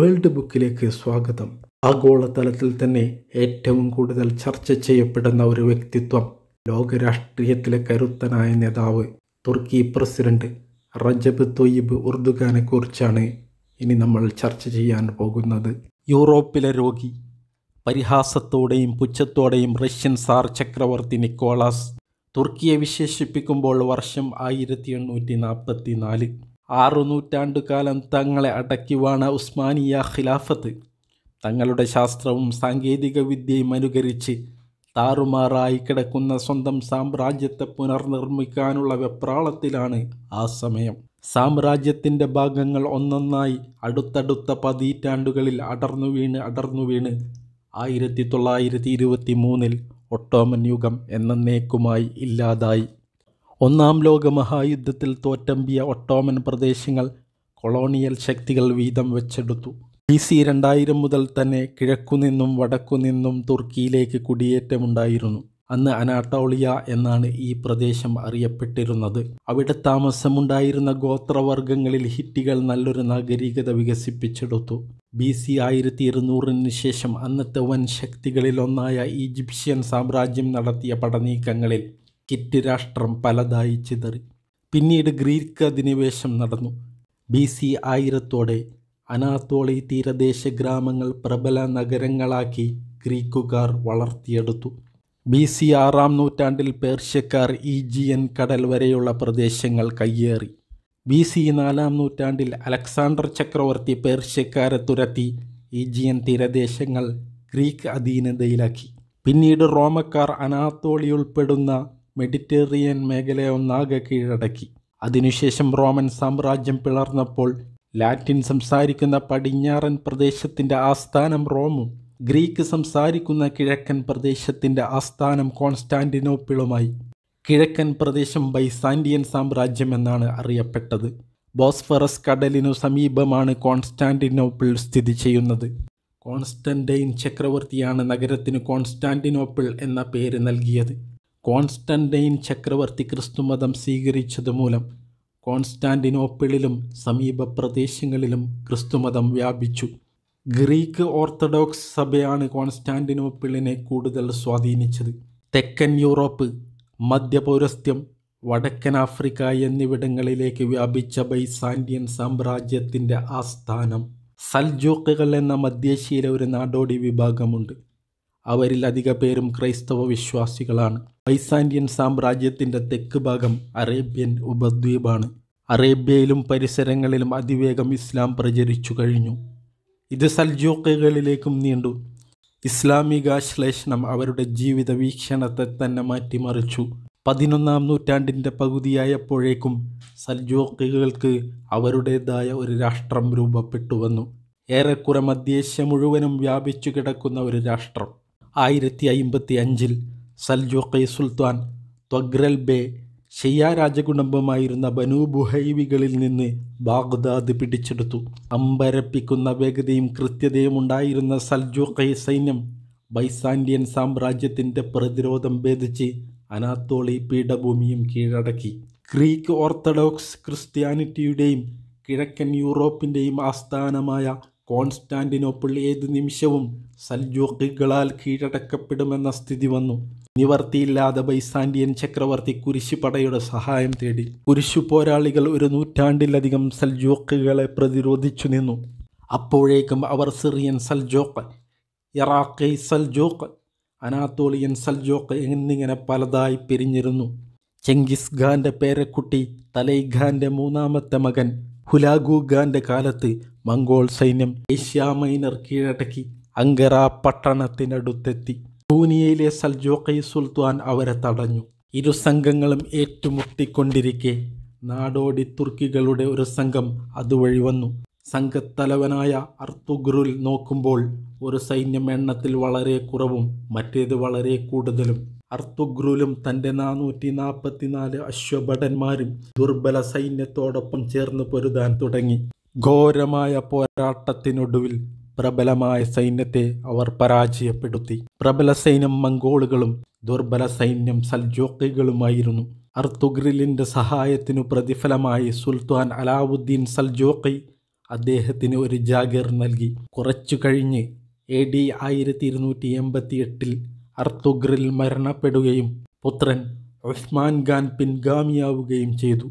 world ബുക്കിലേക്ക് സ്വാഗതം ആഗോളതലത്തിൽ തന്നെ ഏറ്റവും കൂടുതൽ ചർച്ച ചെയ്യപ്പെടുന്ന ഒരു വ്യക്തിത്വം ലോകരാഷ്ട്രീയത്തിലെ കരുത്തനായ നേതാവ് തുർക്കി പ്രസിഡന്റ് റജബ് തൊയ്യബ് ഉർദുഖാനെ കുറിച്ചാണ് ഇനി നമ്മൾ ചർച്ച ചെയ്യാൻ പോകുന്നത് യൂറോപ്പിലെ രോഗി പരിഹാസത്തോടെയും പുച്ഛത്തോടെയും റഷ്യൻ സാർ ചക്രവർത്തി നിക്കോളാസ് തുർക്കിയെ വിശേഷിപ്പിക്കുമ്പോൾ വർഷം ആയിരത്തി എണ്ണൂറ്റി നാൽപ്പത്തി നാല് ആറു നൂറ്റാണ്ടുകാലം തങ്ങളെ അടക്കിവാണ ഉസ്മാനിയ ഖിലാഫത്ത് തങ്ങളുടെ ശാസ്ത്രവും സാങ്കേതിക വിദ്യയും അനുകരിച്ച് താറുമാറായി കിടക്കുന്ന സ്വന്തം സാമ്രാജ്യത്തെ പുനർനിർമ്മിക്കാനുള്ള വെപ്രാളത്തിലാണ് ആ സമയം സാമ്രാജ്യത്തിൻ്റെ ഭാഗങ്ങൾ ഒന്നൊന്നായി അടുത്തടുത്ത പതിറ്റാണ്ടുകളിൽ അടർന്നു വീണ് അടർന്നു വീണ് ആയിരത്തി തൊള്ളായിരത്തി ഇരുപത്തി മൂന്നിൽ ഒട്ടോമൻ യുഗം നേക്കുമായി ഇല്ലാതായി ഒന്നാം ലോക മഹായുദ്ധത്തിൽ തോറ്റമ്പിയ ഒട്ടോമൻ പ്രദേശങ്ങൾ കൊളോണിയൽ ശക്തികൾ വീതം വെച്ചെടുത്തു ബി സി രണ്ടായിരം മുതൽ തന്നെ കിഴക്കുനിന്നും വടക്കുനിന്നും തുർക്കിയിലേക്ക് കുടിയേറ്റമുണ്ടായിരുന്നു അന്ന് അനാട്ടോളിയ എന്നാണ് ഈ പ്രദേശം അറിയപ്പെട്ടിരുന്നത് അവിടെ താമസമുണ്ടായിരുന്ന ഗോത്രവർഗങ്ങളിൽ ഹിറ്റികൾ നല്ലൊരു നാഗരികത വികസിപ്പിച്ചെടുത്തു ബി സി ആയിരത്തി ഇരുന്നൂറിന് ശേഷം അന്നത്തെ വൻ ശക്തികളിലൊന്നായ ഈജിപ്ഷ്യൻ സാമ്രാജ്യം നടത്തിയ പടനീക്കങ്ങളിൽ കിറ്റ് രാഷ്ട്രം പലതായി ചിതറി പിന്നീട് ഗ്രീക്ക് അധിനിവേശം നടന്നു ബി സി ആയിരത്തോടെ അനാത്തോളി തീരദേശ ഗ്രാമങ്ങൾ പ്രബല നഗരങ്ങളാക്കി ഗ്രീക്കുകാർ വളർത്തിയെടുത്തു ബി സി ആറാം നൂറ്റാണ്ടിൽ പേർഷ്യക്കാർ ഈജിയൻ കടൽ വരെയുള്ള പ്രദേശങ്ങൾ കയ്യേറി ബി സി നാലാം നൂറ്റാണ്ടിൽ അലക്സാണ്ടർ ചക്രവർത്തി പേർഷ്യക്കാരെ തുരത്തി ഈജിയൻ തീരദേശങ്ങൾ ഗ്രീക്ക് അധീനതയിലാക്കി പിന്നീട് റോമക്കാർ അനാത്തോളി ഉൾപ്പെടുന്ന മെഡിറ്ററേനിയൻ മേഖലയെ ഒന്നാകെ കീഴടക്കി അതിനുശേഷം റോമൻ സാമ്രാജ്യം പിളർന്നപ്പോൾ ലാറ്റിൻ സംസാരിക്കുന്ന പടിഞ്ഞാറൻ പ്രദേശത്തിൻ്റെ ആസ്ഥാനം റോമും ഗ്രീക്ക് സംസാരിക്കുന്ന കിഴക്കൻ പ്രദേശത്തിൻ്റെ ആസ്ഥാനം കോൺസ്റ്റാന്റിനോപ്പിളുമായി കിഴക്കൻ പ്രദേശം ബൈസാൻഡിയൻ സാമ്രാജ്യം എന്നാണ് അറിയപ്പെട്ടത് ബോസ്ഫറസ് കടലിനു സമീപമാണ് കോൺസ്റ്റാന്റിനോപ്പിൾ സ്ഥിതി ചെയ്യുന്നത് കോൺസ്റ്റൻറ്റൈൻ ചക്രവർത്തിയാണ് നഗരത്തിന് കോൺസ്റ്റാന്റിനോപ്പിൾ എന്ന പേര് നൽകിയത് കോൺസ്റ്റൻറ്റൈൻ ചക്രവർത്തി ക്രിസ്തുമതം സ്വീകരിച്ചതുമൂലം കോൺസ്റ്റാൻറ്റിനോപ്പിളിലും സമീപ പ്രദേശങ്ങളിലും ക്രിസ്തുമതം വ്യാപിച്ചു ഗ്രീക്ക് ഓർത്തഡോക്സ് സഭയാണ് കോൺസ്റ്റാൻറ്റിനോപ്പിളിനെ കൂടുതൽ സ്വാധീനിച്ചത് തെക്കൻ യൂറോപ്പ് മധ്യപൗരസ്ത്യം വടക്കൻ ആഫ്രിക്ക എന്നിവിടങ്ങളിലേക്ക് വ്യാപിച്ച ബൈസാൻഡിയൻ സാമ്രാജ്യത്തിൻ്റെ ആസ്ഥാനം സൽജോക്കുകൾ എന്ന മധ്യേഷ്യയിലെ ഒരു നാടോടി വിഭാഗമുണ്ട് അവരിൽ അധിക പേരും ക്രൈസ്തവ വിശ്വാസികളാണ് ബൈസാന്റിയൻ സാമ്രാജ്യത്തിൻ്റെ തെക്ക് ഭാഗം അറേബ്യൻ ഉപദ്വീപാണ് അറേബ്യയിലും പരിസരങ്ങളിലും അതിവേഗം ഇസ്ലാം പ്രചരിച്ചു കഴിഞ്ഞു ഇത് സൽജോക്കുകളിലേക്കും നീണ്ടു ഇസ്ലാമികാശ്ലേഷണം അവരുടെ ജീവിത വീക്ഷണത്തെ തന്നെ മാറ്റിമറിച്ചു പതിനൊന്നാം നൂറ്റാണ്ടിൻ്റെ പകുതിയായപ്പോഴേക്കും സൽജോക്കുകൾക്ക് അവരുടേതായ ഒരു രാഷ്ട്രം രൂപപ്പെട്ടു വന്നു ഏറെക്കുറെ മധ്യേഷ്യ മുഴുവനും വ്യാപിച്ചു കിടക്കുന്ന ഒരു രാഷ്ട്രം ആയിരത്തി അയിമ്പത്തി അഞ്ചിൽ സൽജുഖൈ സുൽത്താൻ ത്വഗ്രൽ ബേ ഷിയ രാജകുടുംബമായിരുന്ന ബനു ബുഹൈവികളിൽ നിന്ന് ബാഗ്ദാദ് പിടിച്ചെടുത്തു അമ്പരപ്പിക്കുന്ന വേഗതയും കൃത്യതയും ഉണ്ടായിരുന്ന സൽജുഖൈ സൈന്യം ബൈസാൻഡിയൻ സാമ്രാജ്യത്തിൻ്റെ പ്രതിരോധം ഭേദിച്ച് അനാത്തോളി പീഠഭൂമിയും കീഴടക്കി ഗ്രീക്ക് ഓർത്തഡോക്സ് ക്രിസ്ത്യാനിറ്റിയുടെയും കിഴക്കൻ യൂറോപ്പിൻ്റെയും ആസ്ഥാനമായ കോൺസ്റ്റാന്റിനോപ്പിൾ ഏത് നിമിഷവും സൽജോക്കുകളാൽ കീഴടക്കപ്പെടുമെന്ന സ്ഥിതി വന്നു നിവർത്തിയില്ലാതെ ബൈസാൻഡിയൻ ചക്രവർത്തി കുരിശുപടയുടെ സഹായം തേടി കുരിശു പോരാളികൾ ഒരു നൂറ്റാണ്ടിലധികം സൽജോക്കുകളെ പ്രതിരോധിച്ചു നിന്നു അപ്പോഴേക്കും അവർ സിറിയൻ സൽജോക്ക് ഇറാഖി സൽജോക്ക് അനാത്തോളിയൻ സൽജോക്ക് എന്നിങ്ങനെ പലതായി പിരിഞ്ഞിരുന്നു ചെങ്കിസ് ഖാൻ്റെ പേരക്കുട്ടി തലൈഖാൻ്റെ മൂന്നാമത്തെ മകൻ ഹുലാഗു ഖാന്റെ കാലത്ത് മംഗോൾ സൈന്യം ഏഷ്യ മൈനർ കീഴടക്കി അങ്കറ പട്ടണത്തിനടുത്തെത്തി പൂനിയയിലെ സൽജോക്കൈ സുൽത്താൻ അവരെ തടഞ്ഞു ഇരു സംഘങ്ങളും ഏറ്റുമുട്ടിക്കൊണ്ടിരിക്കെ നാടോടി തുർക്കികളുടെ ഒരു സംഘം അതുവഴി വന്നു സംഘത്തലവനായ അർത്തുഗ്രുൽ നോക്കുമ്പോൾ ഒരു സൈന്യം എണ്ണത്തിൽ വളരെ കുറവും മറ്റേത് വളരെ കൂടുതലും അർത്തുഗ്രൂലും തൻ്റെ നാനൂറ്റി നാൽപ്പത്തിനാല് അശ്വഭടന്മാരും ദുർബല സൈന്യത്തോടൊപ്പം ചേർന്ന് പൊരുതാൻ തുടങ്ങി ഘോരമായ പോരാട്ടത്തിനൊടുവിൽ പ്രബലമായ സൈന്യത്തെ അവർ പരാജയപ്പെടുത്തി പ്രബല സൈന്യം മംഗോളുകളും ദുർബല സൈന്യം സൽജോക്കികളുമായിരുന്നു അർത്തുഗ്രിലിൻ്റെ സഹായത്തിനു പ്രതിഫലമായി സുൽത്താൻ അലാവുദ്ദീൻ സൽജോക്കി അദ്ദേഹത്തിന് ഒരു ജാഗിർ നൽകി കുറച്ചു കഴിഞ്ഞ് എ ഡി ആയിരത്തി ഇരുന്നൂറ്റി എൺപത്തി എട്ടിൽ അർത്തുഗ്രിൽ മരണപ്പെടുകയും പുത്രൻ ഉസ്മാൻ ഖാൻ പിൻഗാമിയാവുകയും ചെയ്തു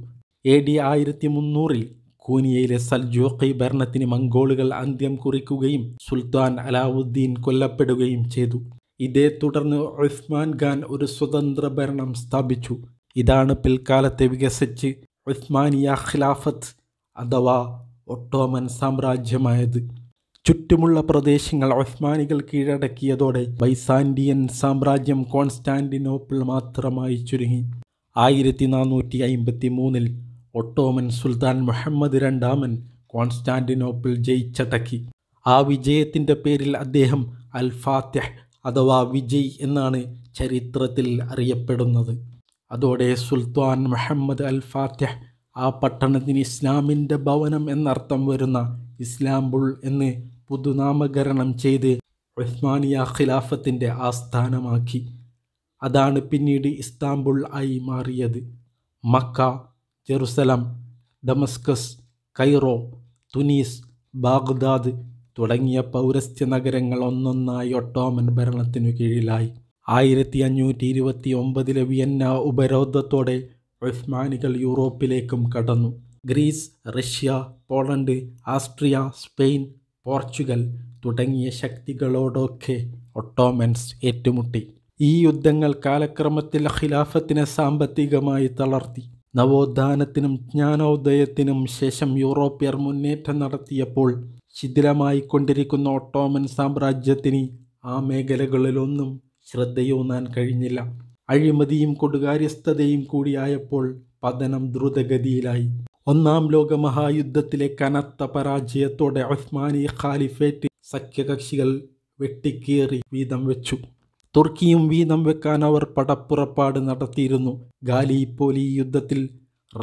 എ ഡി ആയിരത്തി മുന്നൂറിൽ കൂനിയയിലെ സൽജോഖി ഭരണത്തിന് മംഗോളുകൾ അന്ത്യം കുറിക്കുകയും സുൽത്താൻ അലാവുദ്ദീൻ കൊല്ലപ്പെടുകയും ചെയ്തു ഇതേ തുടർന്ന് ഉസ്മാൻ ഖാൻ ഒരു സ്വതന്ത്ര ഭരണം സ്ഥാപിച്ചു ഇതാണ് പിൽക്കാലത്തെ വികസിച്ച് ഉസ്മാനിയ ഖിലാഫത്ത് അഥവാ ഒട്ടോമൻ സാമ്രാജ്യമായത് ചുറ്റുമുള്ള പ്രദേശങ്ങൾ ഒസ്മാനികൾ കീഴടക്കിയതോടെ ബൈസാൻഡിയൻ സാമ്രാജ്യം കോൺസ്റ്റാന്റിനോപ്പിൾ മാത്രമായി ചുരുങ്ങി ആയിരത്തി നാനൂറ്റി അയിമ്പത്തി മൂന്നിൽ ഒട്ടോമൻ സുൽത്താൻ മുഹമ്മദ് രണ്ടാമൻ കോൺസ്റ്റാന്റിനോപ്പിൾ ജയിച്ചടക്കി ആ വിജയത്തിൻ്റെ പേരിൽ അദ്ദേഹം അൽ ഫാത്തിഹ് അഥവാ വിജയ് എന്നാണ് ചരിത്രത്തിൽ അറിയപ്പെടുന്നത് അതോടെ സുൽത്താൻ മുഹമ്മദ് അൽ ഫാത്തിഹ് ആ പട്ടണത്തിന് ഇസ്ലാമിൻ്റെ ഭവനം എന്നർത്ഥം വരുന്ന ഇസ്ലാംബുൾ എന്ന് പുതുനാമകരണം ചെയ്ത് ഉസ്മാനിയ ഖിലാഫത്തിൻ്റെ ആസ്ഥാനമാക്കി അതാണ് പിന്നീട് ഇസ്താംബുൾ ആയി മാറിയത് Mecca Jerusalem Damascus Cairo Tunis Baghdad തുടങ്ങിയ പൗരസ്ത്യ നഗരങ്ങൾ ഒന്നൊന്നായി ഒട്ടോമൻ ഭരണത്തിനു കീഴിലായി ആയിരത്തി അഞ്ഞൂറ്റി ഇരുപത്തി ഒമ്പതിലെ വിയന്ന ഉപരോധത്തോടെ ഉസ്മാനികൾ യൂറോപ്പിലേക്കും കടന്നു Greece Russia Poland Austria Spain Portugal തുടങ്ങിയ ശക്തികളോടൊക്കെ ഒട്ടോമൻസ് ഏറ്റുമുട്ടി ഈ യുദ്ധങ്ങൾ കാലക്രമത്തിൽ ഖിലാഫത്തിനെ സാമ്പത്തികമായി തളർത്തി നവോത്ഥാനത്തിനും ജ്ഞാനോദയത്തിനും ശേഷം യൂറോപ്യർ മുന്നേറ്റം നടത്തിയപ്പോൾ ശിഥിലമായിക്കൊണ്ടിരിക്കുന്ന ഒട്ടോമൻ സാമ്രാജ്യത്തിന് ആ മേഖലകളിലൊന്നും ശ്രദ്ധയൂന്നാൻ കഴിഞ്ഞില്ല അഴിമതിയും കൊടുകാര്യസ്ഥതയും കൂടിയായപ്പോൾ പതനം ദ്രുതഗതിയിലായി ഒന്നാം ലോക മഹായുദ്ധത്തിലെ കനത്ത പരാജയത്തോടെ ഉസ്മാനി ഖാലിഫേറ്റ് സഖ്യകക്ഷികൾ വെട്ടിക്കേറി വീതം വെച്ചു തുർക്കിയും വീതം വെക്കാൻ അവർ പടപ്പുറപ്പാട് നടത്തിയിരുന്നു ഗാലിപ്പോലി യുദ്ധത്തിൽ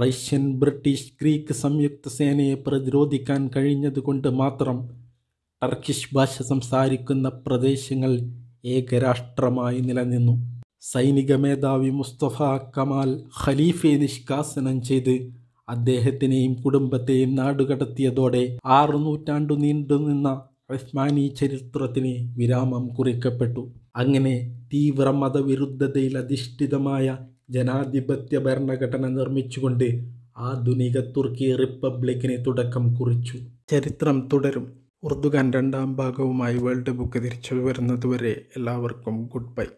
റഷ്യൻ ബ്രിട്ടീഷ് ഗ്രീക്ക് സംയുക്ത സേനയെ പ്രതിരോധിക്കാൻ കഴിഞ്ഞതുകൊണ്ട് മാത്രം ടർക്കിഷ് ഭാഷ സംസാരിക്കുന്ന പ്രദേശങ്ങൾ ഏകരാഷ്ട്രമായി നിലനിന്നു സൈനിക മേധാവി മുസ്തഫ കമാൽ ഖലീഫെ നിഷ്കാസനം ചെയ്ത് അദ്ദേഹത്തിനെയും കുടുംബത്തെയും നാടുകടത്തിയതോടെ ആറു നൂറ്റാണ്ടു നീണ്ടുനിന്ന ഉസ്മാനി ചരിത്രത്തിന് വിരാമം കുറിക്കപ്പെട്ടു അങ്ങനെ തീവ്ര മതവിരുദ്ധതയിൽ അധിഷ്ഠിതമായ ജനാധിപത്യ ഭരണഘടന നിർമ്മിച്ചുകൊണ്ട് ആധുനിക തുർക്കി റിപ്പബ്ലിക്കിന് തുടക്കം കുറിച്ചു ചരിത്രം തുടരും ഉർദുഖാൻ രണ്ടാം ഭാഗവുമായി വേൾഡ് ബുക്ക് തിരിച്ചു വരുന്നതുവരെ എല്ലാവർക്കും ഗുഡ് ബൈ